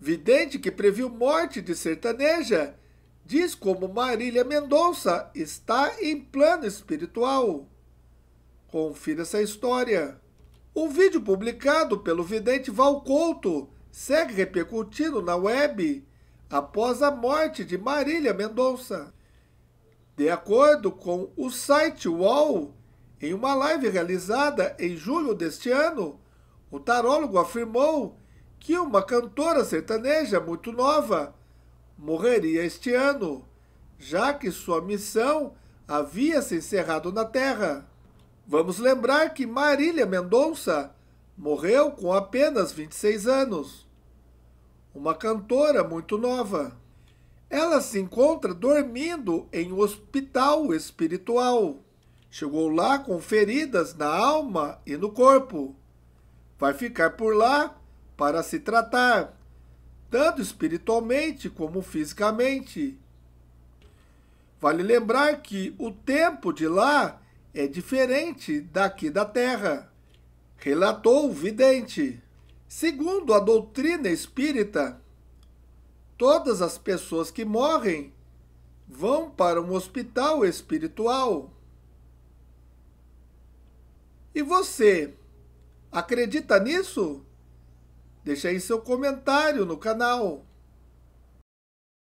Vidente que previu morte de sertaneja diz como Marília Mendonça está em plano espiritual. Confira essa história. O vídeo publicado pelo vidente Val Couto segue repercutindo na web após a morte de Marília Mendonça. De acordo com o site UOL, em uma live realizada em julho deste ano, o tarólogo afirmou que uma cantora sertaneja muito nova morreria este ano, já que sua missão havia se encerrado na Terra. Vamos lembrar que Marília Mendonça morreu com apenas 26 anos. Uma cantora muito nova. Ela se encontra dormindo em um hospital espiritual. Chegou lá com feridas na alma e no corpo. Vai ficar por lá para se tratar, tanto espiritualmente como fisicamente. Vale lembrar que o tempo de lá é diferente daqui da Terra, relatou o vidente. Segundo a doutrina espírita, todas as pessoas que morrem vão para um hospital espiritual. E você acredita nisso? Deixe aí seu comentário no canal.